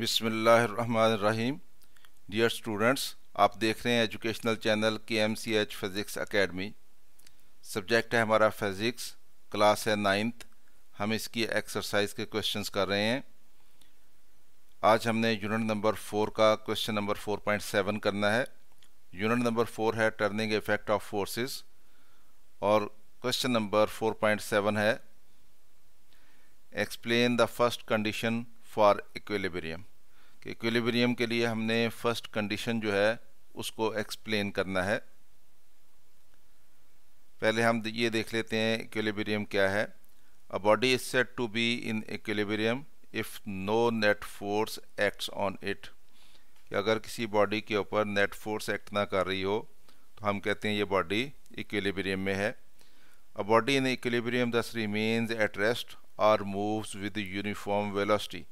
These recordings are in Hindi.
बिसमीम डियर स्टूडेंट्स आप देख रहे हैं एजुकेशनल चैनल के M C H physics academy subject है हमारा फिज़िक्स क्लास है नाइन्थ हम इसकी एक्सरसाइज के क्वेश्चंस कर रहे हैं आज हमने यूनिट नंबर फोर का question number four point seven करना है यूनिट नंबर फोर है टर्निंग इफेक्ट ऑफ फोर्सेस और question number four point seven है explain the first condition for equilibrium कि इक्विलिब्रियम के लिए हमने फर्स्ट कंडीशन जो है उसको एक्सप्लेन करना है पहले हम ये देख लेते हैं इक्विलिब्रियम क्या है a body is set to be in equilibrium if no net force acts on it कि अगर किसी बॉडी के ऊपर नेट फोर्स एक्ट ना कर रही हो तो हम कहते हैं ये बॉडी इक्विलिब्रियम में है a body in equilibrium thus remains at rest और मूव्स विद यूनिफॉर्म वेलोसिटी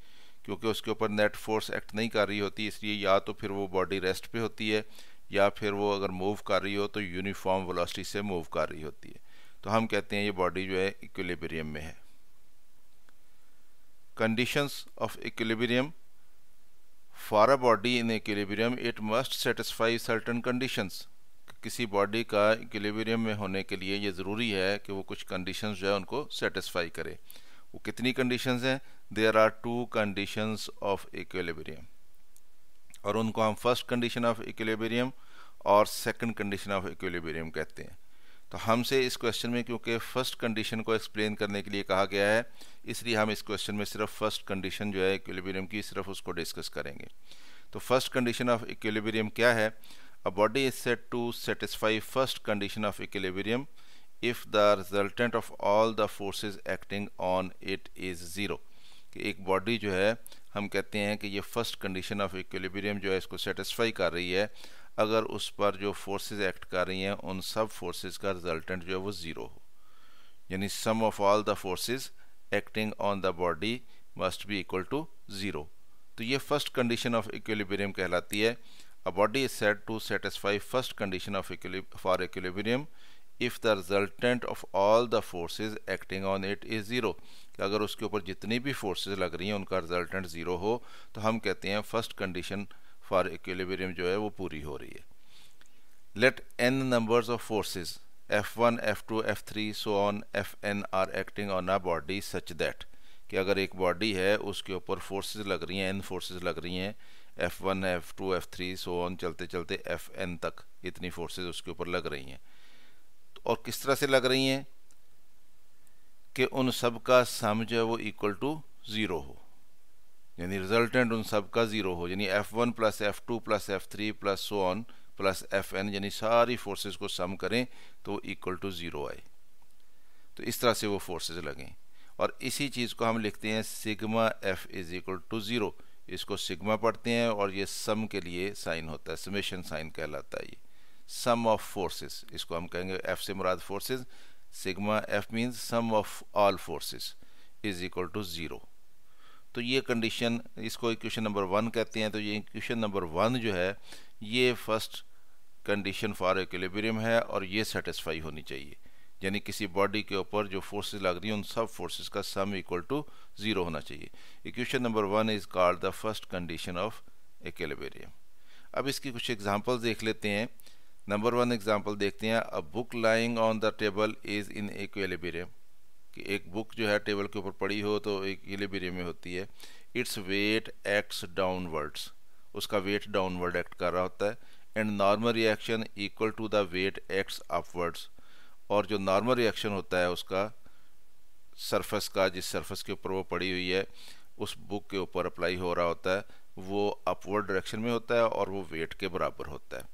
क्योंकि उसके ऊपर नेट फोर्स एक्ट नहीं कर रही होती इसलिए या तो फिर वो बॉडी रेस्ट पे होती है या फिर वो अगर मूव कर रही हो तो यूनिफॉर्म वेलोसिटी से मूव कर रही होती है तो हम कहते हैं ये बॉडी जो है इक्विलिब्रियम में है conditions of equilibrium for a body in equilibrium it must satisfy certain conditions किसी बॉडी का इक्विलिब्रियम में होने के लिए ये ज़रूरी है कि वो कुछ कंडीशंस जो है उनको सेटिस्फाई करे वो कितनी कंडीशंस हैं there are two conditions of equilibrium और उनको हम फर्स्ट कंडीशन ऑफ इक्विलिब्रियम और सेकंड कंडीशन ऑफ इक्विलिब्रियम कहते हैं तो हमसे इस क्वेश्चन में क्योंकि फर्स्ट कंडीशन को एक्सप्लेन करने के लिए कहा गया है इसलिए हम इस क्वेश्चन में सिर्फ फर्स्ट कंडीशन जो है इक्विलिब्रियम की सिर्फ उसको डिस्कस करेंगे तो फर्स्ट कंडीशन ऑफ इक्विलिब्रियम क्या है a body is set to satisfy first condition of equilibrium if the resultant of all the forces acting on it is zero कि एक बॉडी जो है हम कहते हैं कि ये फर्स्ट कंडीशन ऑफ इक्विलिब्रियम जो है इसको सेटिस्फाई कर रही है अगर उस पर जो फोर्सेस एक्ट कर रही हैं उन सब फोर्सेस का रिजल्टेंट जो है वो ज़ीरो हो यानी sum of all the forces acting on the body must be equal to zero तो ये फर्स्ट कंडीशन ऑफ इक्विलिब्रियम कहलाती है a body is set to satisfy first condition of for equilibrium if the resultant of all the forces acting on it is zero अगर उसके ऊपर जितनी भी फोर्सेज लग रही हैं उनका रिजल्टेंट ज़ीरो हो तो हम कहते हैं फर्स्ट कंडीशन फॉर इक्विलिब्रियम जो है वो पूरी हो रही है let n numbers of two F three so on F n are acting on a body such that कि अगर एक बॉडी है उसके ऊपर फोर्सेज लग रही हैं एन फोर्स लग रही हैं two F three so on चलते चलते एफ एन तक इतनी फोर्सेज उसके ऊपर लग रही हैं और किस तरह से लग रही हैं कि उन सब का सम जो है वो इक्वल टू ज़ीरो हो यानी रिजल्टेंट उन सब का ज़ीरो हो यानी F one plus F two plus F three plus so on plus F n यानी सारी फोर्सेस को सम करें तो इक्वल टू ज़ीरो आए तो इस तरह से वो फोर्सेस लगें और इसी चीज़ को हम लिखते हैं sigma F is equal to zero इसको सिग्मा पढ़ते हैं और ये सम के लिए साइन होता है समेशन साइन कहलाता है ये सम ऑफ फोर्सेस इसको हम कहेंगे एफ से मुराद forces sigma F means sum of all forces is equal to zero तो ये कंडीशन इसको इक्वेशन नंबर वन कहते हैं तो ये इक्वेशन नंबर वन जो है ये फर्स्ट कंडीशन फॉर एक्लेबरियम है और ये सेटिस्फाई होनी चाहिए यानी किसी बॉडी के ऊपर जो फोर्सेस लग रही हैं उन सब फोर्सेस का सम इक्वल टू ज़ीरो होना चाहिए equation number one is called the first condition of equilibrium अब इसकी कुछ एग्जांपल्स देख लेते हैं नंबर वन एग्जांपल देखते हैं a book lying on the table is in equilibrium कि एक बुक जो है टेबल के ऊपर पड़ी हो तो इक्वेलिबेरियम में होती है इट्स वेट एक्ट्स डाउनवर्ड्स उसका वेट डाउनवर्ड एक्ट कर रहा होता है and normal reaction equal to the weight acts upwards और जो नॉर्मल रिएक्शन होता है उसका सरफेस का जिस सरफेस के ऊपर वो पड़ी हुई है उस बुक के ऊपर अप्लाई हो रहा होता है वो अपवर्ड डायरेक्शन में होता है और वो वेट के बराबर होता है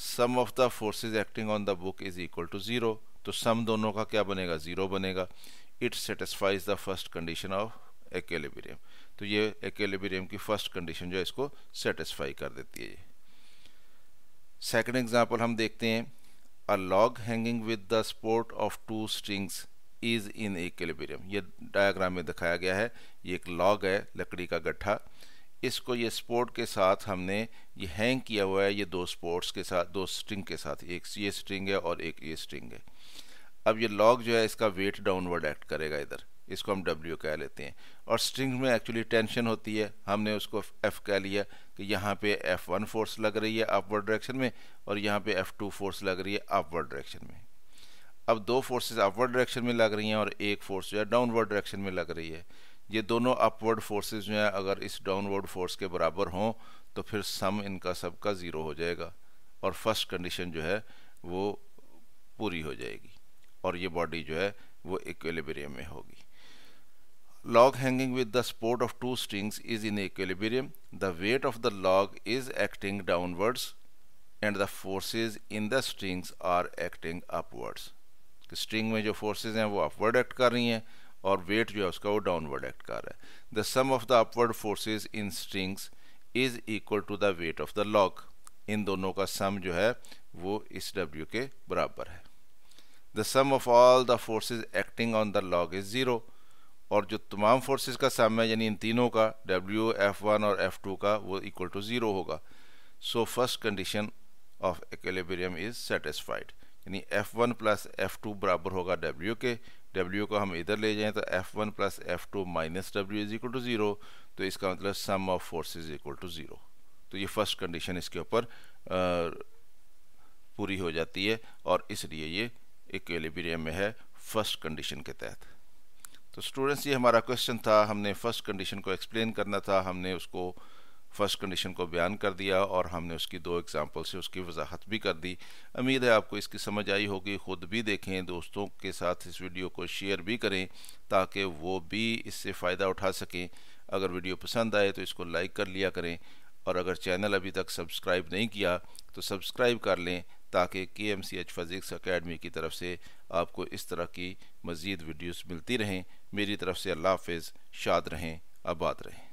sum of the forces acting on the book is equal to zero तो सम दोनों का क्या बनेगा ज़ीरो बनेगा it satisfies the first condition of equilibrium तो ये एक्लेबेरियम की फर्स्ट कंडीशन जो है इसको सेटिस्फाई कर देती है सेकंड एग्जांपल हम देखते हैं a log hanging with the support of two strings is in equilibrium ये डायग्राम में दिखाया गया है ये एक लॉग है लकड़ी का गट्ठा इसको ये स्पोर्ट के साथ हमने ये हैंग किया हुआ है ये दो स्पोर्ट्स के साथ दो स्ट्रिंग के साथ एक ये स्ट्रिंग है और एक ये स्ट्रिंग है अब ये लॉग जो है इसका वेट डाउनवर्ड एक्ट करेगा इधर इसको हम डब्ल्यू कह लेते हैं और स्ट्रिंग में एक्चुअली टेंशन होती है हमने उसको एफ कह लिया कि यहाँ पे एफ वन फोर्स लग रही है अपवर्ड डायरेक्शन में और यहाँ पे एफ टू फोर्स लग रही है अपवर्ड डायरेक्शन में अब दो फोर्सेज अपवर्ड डायरेक्शन में लग रही हैं और एक फोर्स जो है डाउनवर्ड डायरेक्शन में लग रही है ये दोनों अपवर्ड फोर्सेस जो हैं अगर इस डाउनवर्ड फोर्स के बराबर हों तो फिर सम इनका सबका ज़ीरो हो जाएगा और फर्स्ट कंडीशन जो है वो पूरी हो जाएगी और ये बॉडी जो है वो इक्वेलिब्रियम में होगी log hanging with the support of two strings is in equilibrium the weight of the log is acting downwards and the forces in the strings are acting upwards string में जो फोर्सेज हैं वो अपवर्ड एक्ट कर रही हैं और वेट जो है उसका वो डाउनवर्ड एक्ट कर रहा है the sum of the upward forces in strings is equal to the weight of the log इन दोनों का सम जो है वो इस डब्ल्यू के बराबर है the sum of all the forces acting on the log is zero और जो तमाम फोर्सेज का सम है यानी इन तीनों का डब्ल्यू एफ वन और एफ टू का वो इक्वल टू ज़ीरो होगा so first condition of equilibrium is satisfied यानी F one plus F two बराबर होगा डब्ल्यू के डब्ल्यू को हम इधर ले जाएं तो F one plus F two minus W is equal to zero तो इसका मतलब sum of force is equal to zero तो ये फर्स्ट कंडीशन इसके ऊपर पूरी हो जाती है और इसलिए ये इक्वेलिब्रियम में है फर्स्ट कंडीशन के तहत तो स्टूडेंट्स ये हमारा क्वेश्चन था हमने फर्स्ट कंडीशन को एक्सप्लेन करना था हमने उसको फर्स्ट कंडीशन को बयान कर दिया और हमने उसकी दो एग्जांपल से उसकी वजाहत भी कर दी उम्मीद है आपको इसकी समझ आई होगी ख़ुद भी देखें दोस्तों के साथ इस वीडियो को शेयर भी करें ताकि वो भी इससे फ़ायदा उठा सकें अगर वीडियो पसंद आए तो इसको लाइक कर लिया करें और अगर चैनल अभी तक सब्सक्राइब नहीं किया तो सब्सक्राइब कर लें ताकि K M C H physics academy की तरफ से आपको इस तरह की मज़ीद वीडियोस मिलती रहें मेरी तरफ से अल्लाह हाफिज़ शाद रहें आबाद रहें